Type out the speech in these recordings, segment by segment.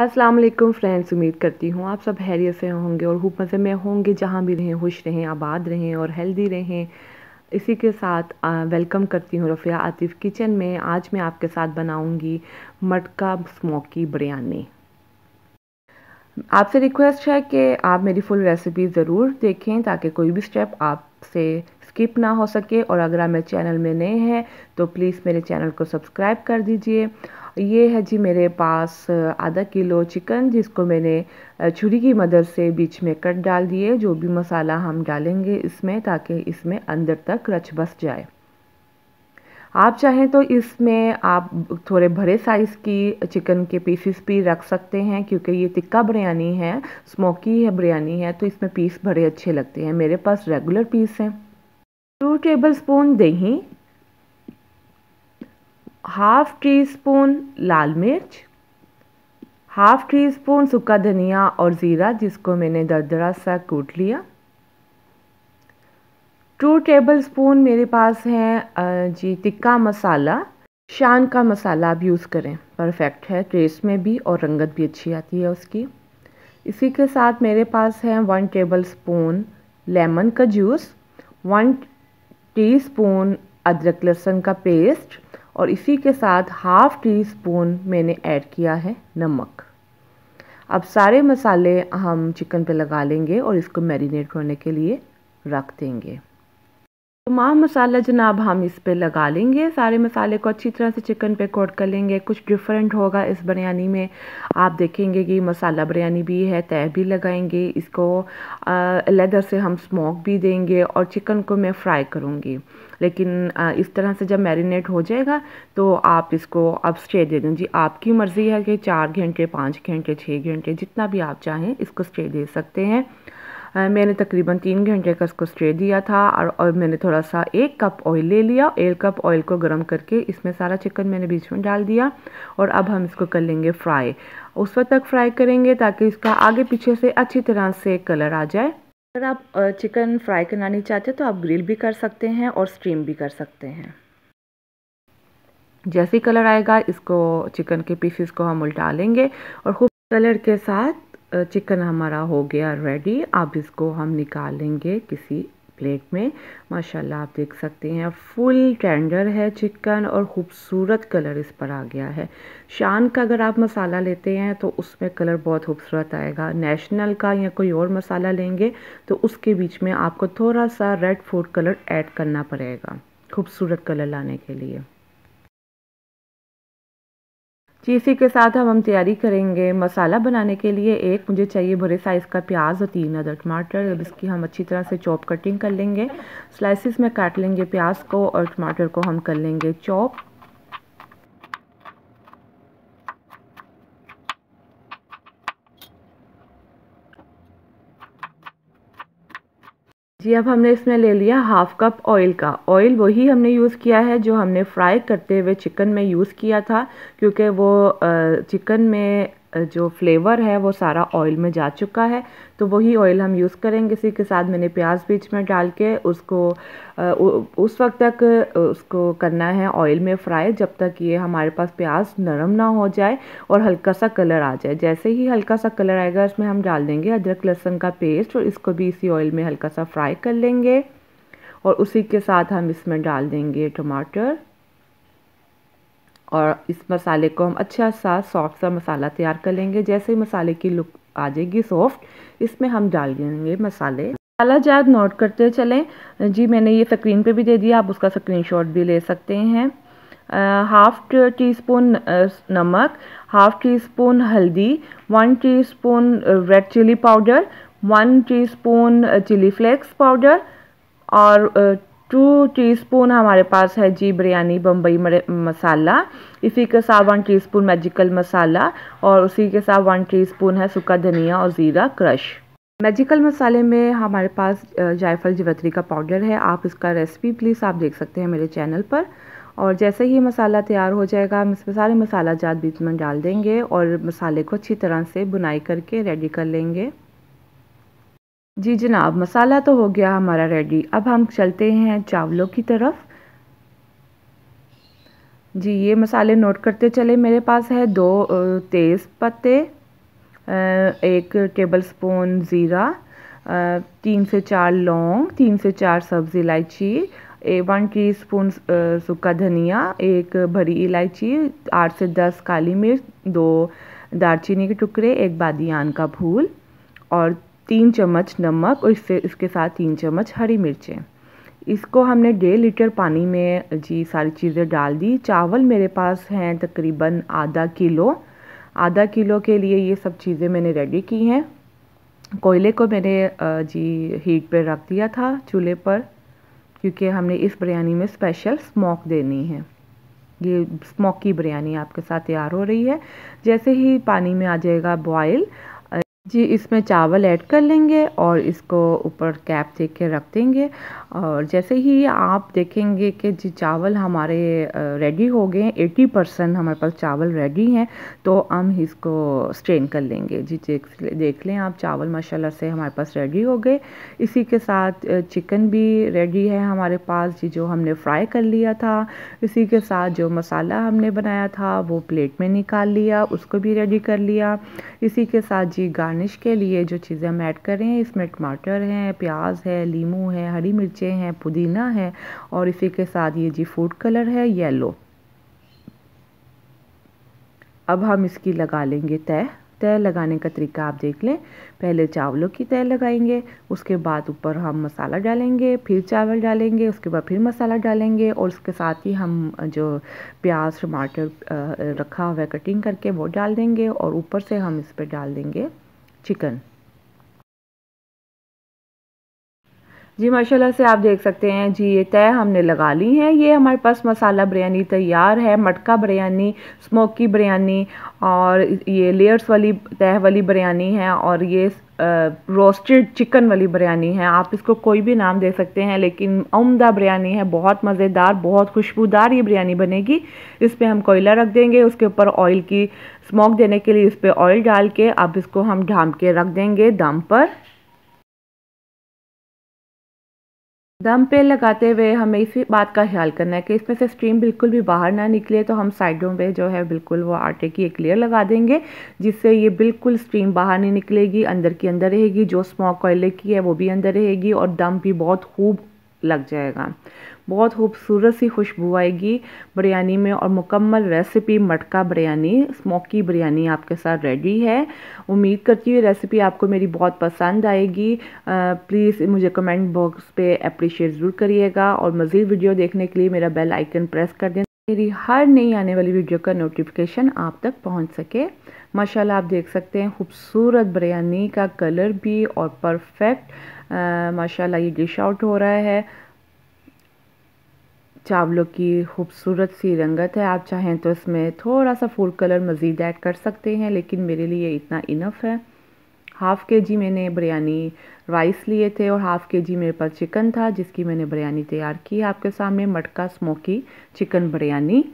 अस्सलाम वालेकुम फ्रेंड्स उम्मीद करती हूँ आप सब हैरियत से होंगे और खूब मज़े में होंगे जहाँ भी रहें खुश रहें आबाद रहें और हेल्दी रहें इसी के साथ वेलकम करती हूँ रफ़िया आतिफ़ किचन में आज मैं आपके साथ बनाऊँगी मटका स्मोकी बिरयानी आपसे रिक्वेस्ट है कि आप मेरी फुल रेसिपी ज़रूर देखें ताकि कोई भी स्टेप आप से स्किप ना हो सके और अगर आप मेरे चैनल में नए हैं तो प्लीज़ मेरे चैनल को सब्सक्राइब कर दीजिए ये है जी मेरे पास आधा किलो चिकन जिसको मैंने छुरी की मदद से बीच में कट डाल दिए जो भी मसाला हम डालेंगे इसमें ताकि इसमें अंदर तक रच बस जाए आप चाहें तो इसमें आप थोड़े भरे साइज़ की चिकन के पीसीस भी रख सकते हैं क्योंकि ये टिक्का बिरयानी है स्मोकी है बिरयानी है तो इसमें पीस बड़े अच्छे लगते हैं मेरे पास रेगुलर पीस हैं टू टेबल स्पून दही हाफ टी स्पून लाल मिर्च हाफ टी स्पून सूखा धनिया और ज़ीरा जिसको मैंने दरदरा सा कूट लिया टू टेबल स्पून मेरे पास है जी टिक्का मसाला शान का मसाला आप यूज़ करें परफेक्ट है टेस्ट में भी और रंगत भी अच्छी आती है उसकी इसी के साथ मेरे पास है वन टेबल स्पून लेमन का जूस वन टी स्पून अदरक लहसुन का पेस्ट और इसी के साथ हाफ़ टी स्पून मैंने ऐड किया है नमक अब सारे मसाले हम चिकन पे लगा लेंगे और इसको मैरिनेट करने के लिए रख देंगे तमाम मसाला जनाब हम इस पे लगा लेंगे सारे मसाले को अच्छी तरह से चिकन पे कोट कर लेंगे कुछ डिफरेंट होगा इस बिरयानी में आप देखेंगे कि मसाला बिरयानी भी है तय भी लगाएंगे इसको लेदर से हम स्मोक भी देंगे और चिकन को मैं फ्राई करूँगी लेकिन आ, इस तरह से जब मैरिनेट हो जाएगा तो आप इसको अब स्टे दे दें जी आपकी मर्ज़ी है कि चार घंटे पाँच घंटे छः घंटे जितना भी आप चाहें इसको स्टे दे सकते हैं मैंने तकरीबन तीन घंटे का इसको स्ट्रे दिया था और, और मैंने थोड़ा सा एक कप ऑयल ले लिया एक कप ऑयल को गर्म करके इसमें सारा चिकन मैंने बीच में डाल दिया और अब हम इसको कर लेंगे फ्राई उस वक्त तक फ्राई करेंगे ताकि इसका आगे पीछे से अच्छी तरह से कलर आ जाए अगर आप चिकन फ्राई करना चाहते हो तो आप ग्रिल भी कर सकते हैं और स्टीम भी कर सकते हैं जैसे कलर आएगा इसको चिकन के पीसेस को हम उल्टा लेंगे और खूब कलर के साथ चिकन हमारा हो गया रेडी अब इसको हम निकालेंगे किसी प्लेट में माशाल्लाह आप देख सकते हैं फुल टेंडर है चिकन और ख़ूबसूरत कलर इस पर आ गया है शान का अगर आप मसाला लेते हैं तो उसमें कलर बहुत खूबसूरत आएगा नेशनल का या कोई और मसाला लेंगे तो उसके बीच में आपको थोड़ा सा रेड फूड कलर ऐड करना पड़ेगा खूबसूरत कलर लाने के लिए जी इसी के साथ अब हम तैयारी करेंगे मसाला बनाने के लिए एक मुझे चाहिए बड़े साइज़ का प्याज और तीन अदर टमाटर अब इसकी हम अच्छी तरह से चॉप कटिंग कर लेंगे स्लाइसिस में काट लेंगे प्याज को और टमाटर को हम कर लेंगे चॉप कि अब हमने इसमें ले लिया हाफ कप ऑयल का ऑयल वही हमने यूज़ किया है जो हमने फ्राई करते हुए चिकन में यूज़ किया था क्योंकि वो चिकन में जो फ्लेवर है वो सारा ऑयल में जा चुका है तो वही ऑयल हम यूज़ करेंगे इसी के साथ मैंने प्याज बीच में डाल के उसको उस वक्त तक उसको करना है ऑयल में फ्राई जब तक ये हमारे पास प्याज नरम ना हो जाए और हल्का सा कलर आ जाए जैसे ही हल्का सा कलर आएगा इसमें हम डाल देंगे अदरक लहसुन का पेस्ट और इसको भी इसी ऑयल में हल्का सा फ्राई कर लेंगे और उसी के साथ हम इसमें डाल देंगे टमाटर और इस मसाले को हम अच्छा सा सॉफ्ट सा मसाला तैयार कर लेंगे जैसे ही मसाले की लुक आ जाएगी सॉफ्ट इसमें हम डाल देंगे मसाले मसाला जार नोट करते चलें जी मैंने ये स्क्रीन पे भी दे दिया आप उसका शॉट भी ले सकते हैं हाफ टी स्पून नमक हाफ टी स्पून हल्दी one teaspoon red chilli powder one teaspoon chilli flakes powder और टू टीस्पून हमारे पास है जी बिरयानी बम्बई मसाला इसी के साथ वन टीस्पून मैजिकल मसाला और उसी के साथ वन टीस्पून है सूखा धनिया और ज़ीरा क्रश मैजिकल मसाले में हमारे पास जायफल जवतरी का पाउडर है आप इसका रेसिपी प्लीज़ आप देख सकते हैं मेरे चैनल पर और जैसे ही मसाला तैयार हो जाएगा हम इसमें सारे मसाला जात बीच में डाल देंगे और मसाले को अच्छी तरह से बुनाई करके रेडी कर लेंगे जी जनाब मसाला तो हो गया हमारा रेडी अब हम चलते हैं चावलों की तरफ जी ये मसाले नोट करते चले मेरे पास है दो तेज़ पत्ते एक टेबल स्पून ज़ीरा तीन से चार लौंग तीन से चार सब्ज़ इलायची वन टी स्पून सूखा धनिया एक भरी इलायची आठ से दस काली मिर्च दो दारचीनी के टुकड़े एक बादियान का फूल और तीन चम्मच नमक और इससे इसके साथ तीन चम्मच हरी मिर्चें इसको हमने डेढ़ लीटर पानी में जी सारी चीज़ें डाल दी चावल मेरे पास हैं तकरीबन आधा किलो आधा किलो के लिए ये सब चीज़ें मैंने रेडी की हैं कोयले को मैंने जी हीट पर रख दिया था चूल्हे पर क्योंकि हमने इस बिरयानी में स्पेशल स्मोक देनी है ये स्मोकी बिरयानी आपके साथ तैयार हो रही है जैसे ही पानी में आ जाएगा बॉयल जी इसमें चावल ऐड कर लेंगे और इसको ऊपर कैप दे के रख देंगे और जैसे ही आप देखेंगे कि जी चावल हमारे रेडी हो गए 80 परसेंट हमारे पास चावल रेडी हैं तो हम इसको स्ट्रेन कर लेंगे जी देख देख लें आप चावल माशाल्लाह से हमारे पास रेडी हो गए इसी के साथ चिकन भी रेडी है हमारे पास जी जो हमने फ्राई कर लिया था इसी के साथ जो मसाला हमने बनाया था वो प्लेट में निकाल लिया उसको भी रेडी कर लिया इसी के साथ जी गाय गार्निश के लिए जो चीज़ें हम ऐड कर रहे हैं इसमें टमाटर हैं प्याज है लीमू है हरी मिर्चें हैं पुदीना है और इसी के साथ ये जी फूड कलर है येलो अब हम इसकी लगा लेंगे तय तय लगाने का तरीका आप देख लें पहले चावलों की तय लगाएंगे उसके बाद ऊपर हम मसाला डालेंगे फिर चावल डालेंगे उसके बाद फिर मसाला डालेंगे और उसके साथ ही हम जो प्याज टमाटर रखा हुआ है कटिंग करके वो डाल देंगे और ऊपर से हम इस पर डाल देंगे chicken जी माशाल्लाह से आप देख सकते हैं जी ये तय हमने लगा ली है ये हमारे पास मसाला बिरयानी तैयार है मटका बिरयानी स्मोकी बिरयानी और ये लेयर्स वाली तय वाली बिरयानी है और ये रोस्टेड चिकन वाली बिरयानी है आप इसको कोई भी नाम दे सकते हैं लेकिन उमदा बिरयानी है बहुत मज़ेदार बहुत खुशबूदार ये बिरयानी बनेगी इस पर हम कोयला रख देंगे उसके ऊपर ऑयल की स्मोक देने के लिए इस पर ऑयल डाल के अब इसको हम ढाम के रख देंगे दम पर दम पे लगाते हुए हमें इसी बात का ख्याल करना है कि इसमें से स्टीम बिल्कुल भी बाहर ना निकले तो हम साइडों पे जो है बिल्कुल वो आटे की एक लेयर लगा देंगे जिससे ये बिल्कुल स्टीम बाहर नहीं निकलेगी अंदर की अंदर रहेगी जो स्मोक कोयले की है वो भी अंदर रहेगी और दम भी बहुत खूब लग जाएगा बहुत खूबसूरत सी खुशबू आएगी बिरयानी में और मुकम्मल रेसिपी मटका बिरयानी स्मोकी बिरयानी आपके साथ रेडी है उम्मीद करती हूँ रेसिपी आपको मेरी बहुत पसंद आएगी प्लीज़ मुझे कमेंट बॉक्स पे अप्रिशिएट ज़रूर करिएगा और मज़ीद वीडियो देखने के लिए मेरा बेल आइकन प्रेस कर दें मेरी हर नई आने वाली वीडियो का नोटिफिकेशन आप तक पहुंच सके माशाल्लाह आप देख सकते हैं खूबसूरत बिरयानी का कलर भी और परफेक्ट माशाल्लाह ये डिश आउट हो रहा है चावलों की खूबसूरत सी रंगत है आप चाहें तो इसमें थोड़ा सा फूड कलर मज़ीद ऐड कर सकते हैं लेकिन मेरे लिए इतना इनफ है हाफ़ के जी मैंने बिरयानी राइस लिए थे और हाफ़ के जी मेरे पास चिकन था जिसकी मैंने बिरयानी तैयार की है आपके सामने मटका स्मोकी चिकन बिरयानी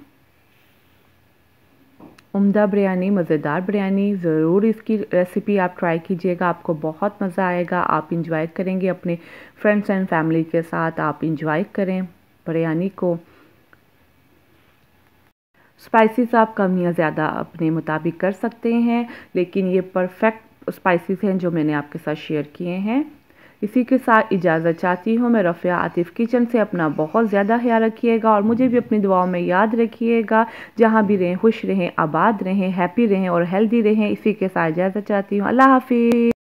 उम्दा बिरयानी मज़ेदार बिरयानी ज़रूर इसकी रेसिपी आप ट्राई कीजिएगा आपको बहुत मज़ा आएगा आप इंजॉय करेंगे अपने फ्रेंड्स एंड फैमिली के साथ आप इंजॉय करें बिरयानी को स्पाइसेस आप कम या ज़्यादा अपने मुताबिक कर सकते हैं लेकिन ये परफेक्ट स्पाइसेस हैं जो मैंने आपके साथ शेयर किए हैं इसी के साथ इजाज़त चाहती हूँ मैं रफ़िया आतिफ किचन से अपना बहुत ज़्यादा ख्याल रखिएगा और मुझे भी अपनी दुआओं में याद रखिएगा जहाँ भी रहें खुश रहें आबाद रहें हैप्पी रहें और हेल्दी रहें इसी के साथ इजाज़त चाहती हूँ अल्लाह हाफिज़